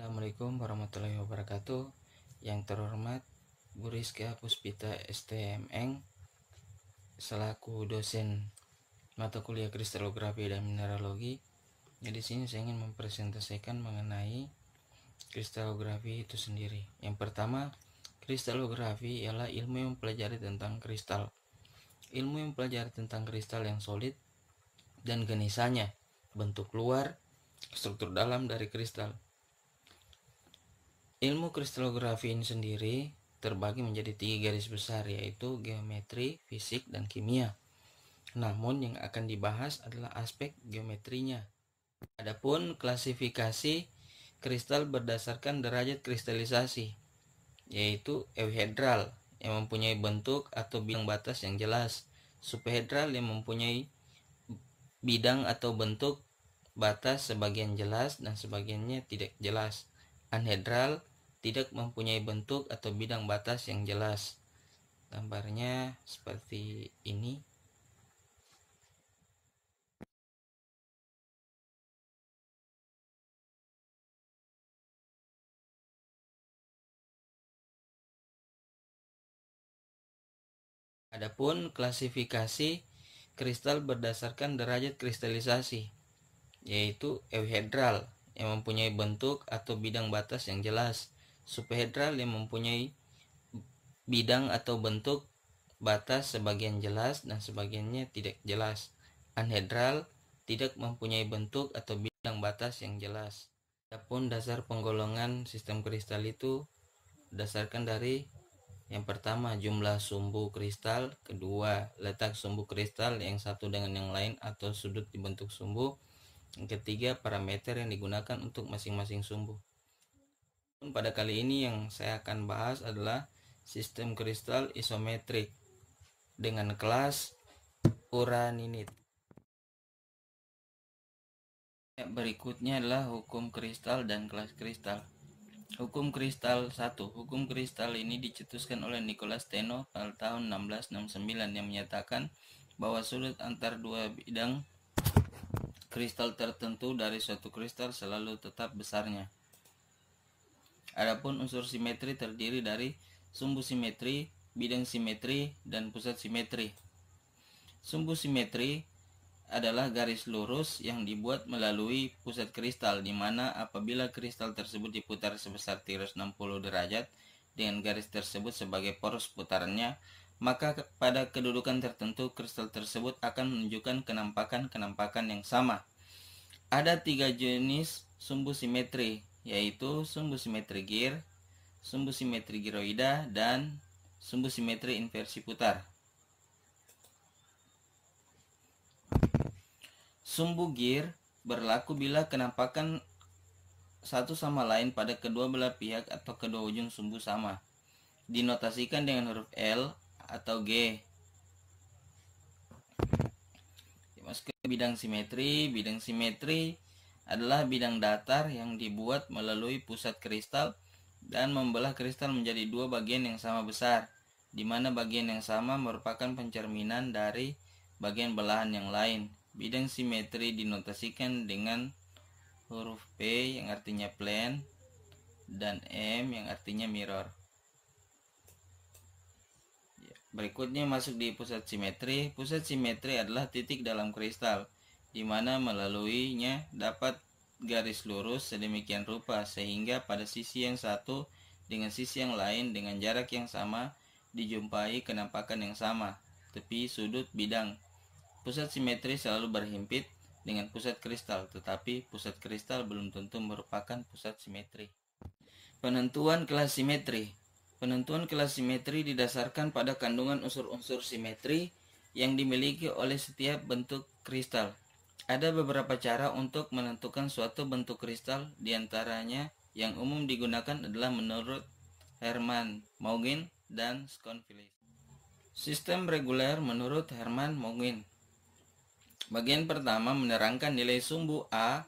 Assalamualaikum warahmatullahi wabarakatuh Yang terhormat Bu Rizka Puspita STMN Selaku dosen mata kuliah kristalografi dan mineralogi Jadi sini saya ingin mempresentasikan mengenai kristalografi itu sendiri Yang pertama kristalografi ialah ilmu yang mempelajari tentang kristal Ilmu yang mempelajari tentang kristal yang solid dan genisanya bentuk luar, struktur dalam dari kristal. Ilmu kristalografi ini sendiri terbagi menjadi tiga garis besar yaitu geometri, fisik, dan kimia. Namun yang akan dibahas adalah aspek geometrinya. Adapun klasifikasi kristal berdasarkan derajat kristalisasi yaitu euhedral yang mempunyai bentuk atau bilang batas yang jelas, subhedral yang mempunyai bidang atau bentuk batas sebagian jelas dan sebagiannya tidak jelas, anhedral tidak mempunyai bentuk atau bidang batas yang jelas. Gambarnya seperti ini. Adapun klasifikasi kristal berdasarkan derajat kristalisasi, yaitu euhedral yang mempunyai bentuk atau bidang batas yang jelas Subhedral yang mempunyai bidang atau bentuk batas sebagian jelas dan sebagiannya tidak jelas. Anhedral tidak mempunyai bentuk atau bidang batas yang jelas. Adapun dasar penggolongan sistem kristal itu dasarkan dari yang pertama jumlah sumbu kristal, kedua letak sumbu kristal yang satu dengan yang lain atau sudut dibentuk sumbu, yang ketiga parameter yang digunakan untuk masing-masing sumbu. Pada kali ini yang saya akan bahas adalah sistem kristal isometrik dengan kelas uraninit. Berikutnya adalah hukum kristal dan kelas kristal. Hukum kristal 1. Hukum kristal ini dicetuskan oleh Nicholas Steno pada tahun 1669 yang menyatakan bahwa sudut antar dua bidang kristal tertentu dari suatu kristal selalu tetap besarnya. Adapun unsur simetri terdiri dari sumbu simetri, bidang simetri, dan pusat simetri. Sumbu simetri adalah garis lurus yang dibuat melalui pusat kristal di mana apabila kristal tersebut diputar sebesar 360 derajat dengan garis tersebut sebagai poros putarannya, maka pada kedudukan tertentu kristal tersebut akan menunjukkan kenampakan-kenampakan yang sama. Ada tiga jenis sumbu simetri, yaitu sumbu simetri gear, sumbu simetri giroida, dan sumbu simetri inversi putar. Sumbu gear berlaku bila kenampakan satu sama lain pada kedua belah pihak atau kedua ujung sumbu sama. Dinotasikan dengan huruf L atau G. Dimasukkan ke bidang simetri, bidang simetri adalah bidang datar yang dibuat melalui pusat kristal dan membelah kristal menjadi dua bagian yang sama besar, di mana bagian yang sama merupakan pencerminan dari bagian belahan yang lain. Bidang simetri dinotasikan dengan huruf P yang artinya plane dan M yang artinya mirror. Ya, berikutnya masuk di pusat simetri. Pusat simetri adalah titik dalam kristal di mana melaluinya dapat garis lurus sedemikian rupa sehingga pada sisi yang satu dengan sisi yang lain dengan jarak yang sama dijumpai kenampakan yang sama tepi sudut bidang pusat simetri selalu berhimpit dengan pusat kristal tetapi pusat kristal belum tentu merupakan pusat simetri penentuan kelas simetri penentuan kelas simetri didasarkan pada kandungan unsur-unsur simetri yang dimiliki oleh setiap bentuk kristal ada beberapa cara untuk menentukan suatu bentuk kristal, diantaranya yang umum digunakan adalah menurut Herman Mogin dan Sconfield. Sistem reguler menurut Herman Mogin. Bagian pertama menerangkan nilai sumbu A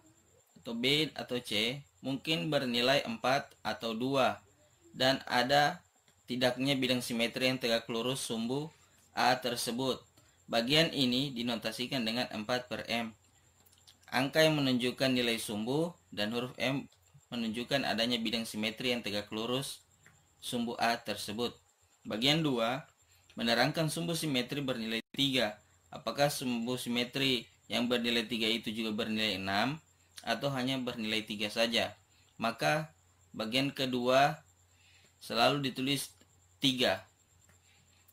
atau B atau C mungkin bernilai 4 atau 2 dan ada tidaknya bidang simetri yang tegak lurus sumbu A tersebut. Bagian ini dinotasikan dengan 4 per M. Angka yang menunjukkan nilai sumbu dan huruf M menunjukkan adanya bidang simetri yang tegak lurus sumbu A tersebut. Bagian 2 menerangkan sumbu simetri bernilai 3. Apakah sumbu simetri yang bernilai 3 itu juga bernilai 6 atau hanya bernilai 3 saja? Maka bagian kedua selalu ditulis 3.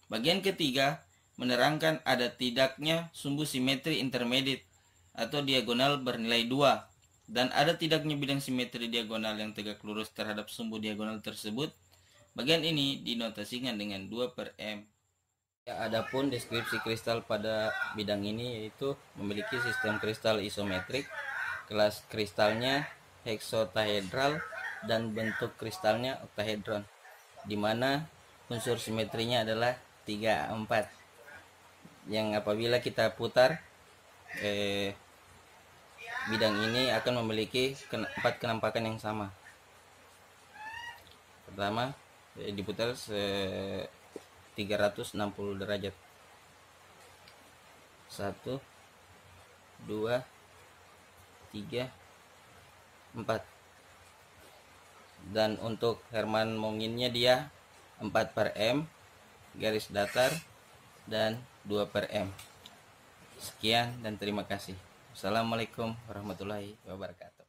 Bagian ketiga menerangkan ada tidaknya sumbu simetri intermediate atau diagonal bernilai 2 dan ada tidaknya bidang simetri diagonal yang tegak lurus terhadap sumbu diagonal tersebut, bagian ini dinotasikan dengan 2 per M. Ya, adapun deskripsi kristal pada bidang ini yaitu memiliki sistem kristal isometrik, kelas kristalnya heksotahedral, dan bentuk kristalnya oktahedron, di mana unsur simetrinya adalah 3, 4. Yang apabila kita putar, eh, bidang ini akan memiliki empat kenampakan yang sama. Pertama, eh, diputar se 360 derajat. Satu, dua, tiga, empat. Dan untuk Herman Monginnya dia 4 per M garis datar dan 2 per M. Sekian dan terima kasih. Assalamualaikum warahmatullahi wabarakatuh.